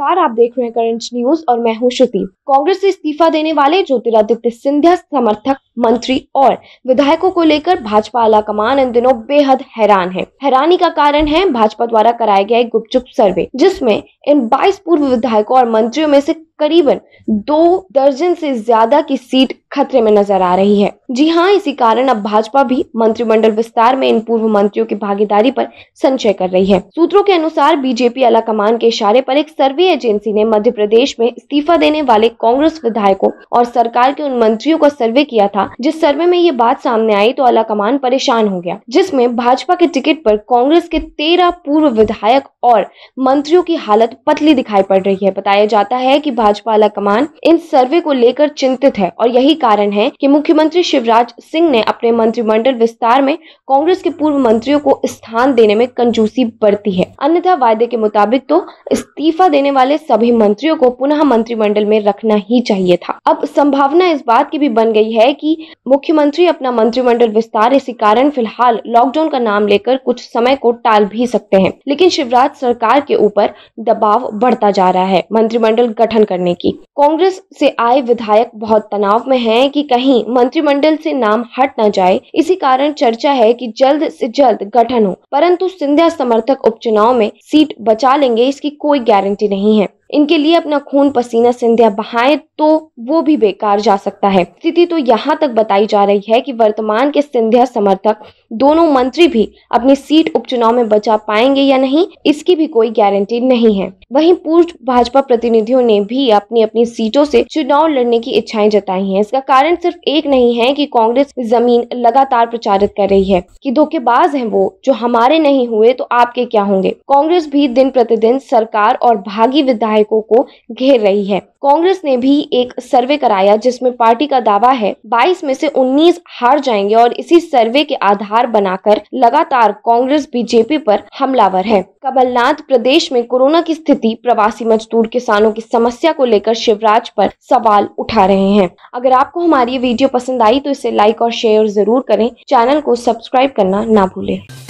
नमस्कार आप देख रहे हैं करंट न्यूज और मैं हूं श्रुति कांग्रेस से इस्तीफा देने वाले ज्योतिरादित्य सिंधिया समर्थक मंत्री और विधायकों को लेकर भाजपा आला कमान इन दिनों बेहद हैरान है हैरानी का कारण है भाजपा द्वारा कराया गया एक गुपचुप सर्वे जिसमें इन 22 पूर्व विधायकों और मंत्रियों में से करीबन दो दर्जन से ज्यादा की सीट खतरे में नजर आ रही है जी हाँ इसी कारण अब भाजपा भी मंत्रिमंडल विस्तार में इन पूर्व मंत्रियों की भागीदारी पर संशय कर रही है सूत्रों के अनुसार बीजेपी कमान के इशारे पर एक सर्वे एजेंसी ने मध्य प्रदेश में इस्तीफा देने वाले कांग्रेस विधायकों और सरकार के उन मंत्रियों का सर्वे किया था जिस सर्वे में ये बात सामने आई तो कमान परेशान हो गया जिसमे भाजपा के टिकट पर कांग्रेस के तेरह पूर्व विधायक और मंत्रियों की हालत पतली दिखाई पड़ रही है बताया जाता है की भाजपा कमान इन सर्वे को लेकर चिंतित है और यही कारण है कि मुख्यमंत्री शिवराज सिंह ने अपने मंत्रिमंडल विस्तार में कांग्रेस के पूर्व मंत्रियों को स्थान देने में कंजूसी बरती है अन्यथा वायदे के मुताबिक तो इस्तीफा देने वाले सभी मंत्रियों को पुनः मंत्रिमंडल में रखना ही चाहिए था अब संभावना इस बात की भी बन गई है की मुख्यमंत्री अपना मंत्रिमंडल विस्तार इसी कारण फिलहाल लॉकडाउन का नाम लेकर कुछ समय को टाल भी सकते हैं लेकिन शिवराज सरकार के ऊपर दबाव बढ़ता जा रहा है मंत्रिमंडल गठन करने की कांग्रेस से आए विधायक बहुत तनाव में है हैं कि कहीं मंत्रिमंडल से नाम हट ना जाए इसी कारण चर्चा है कि जल्द से जल्द गठन हो परंतु सिंधिया समर्थक उपचुनाव में सीट बचा लेंगे इसकी कोई गारंटी नहीं है इनके लिए अपना खून पसीना सिंधिया बहाए तो वो भी बेकार जा सकता है स्थिति तो यहाँ तक बताई जा रही है कि वर्तमान के सिंधिया समर्थक दोनों मंत्री भी अपनी सीट उपचुनाव में बचा पाएंगे या नहीं इसकी भी कोई गारंटी नहीं है वहीं पूर्व भाजपा प्रतिनिधियों ने भी अपनी अपनी सीटों से चुनाव लड़ने की इच्छाएं जताई हैं इसका कारण सिर्फ एक नहीं है कि कांग्रेस जमीन लगातार प्रचारित कर रही है कि धोखेबाज हैं वो जो हमारे नहीं हुए तो आपके क्या होंगे कांग्रेस भी दिन प्रतिदिन सरकार और भागी विधायक विधायकों को घेर रही है कांग्रेस ने भी एक सर्वे कराया जिसमें पार्टी का दावा है 22 में से 19 हार जाएंगे और इसी सर्वे के आधार बनाकर लगातार कांग्रेस बीजेपी पर हमलावर है कमलनाथ प्रदेश में कोरोना की स्थिति प्रवासी मजदूर किसानों की समस्या को लेकर शिवराज पर सवाल उठा रहे हैं अगर आपको हमारी वीडियो पसंद आई तो इसे लाइक और शेयर जरूर करें चैनल को सब्सक्राइब करना ना भूलें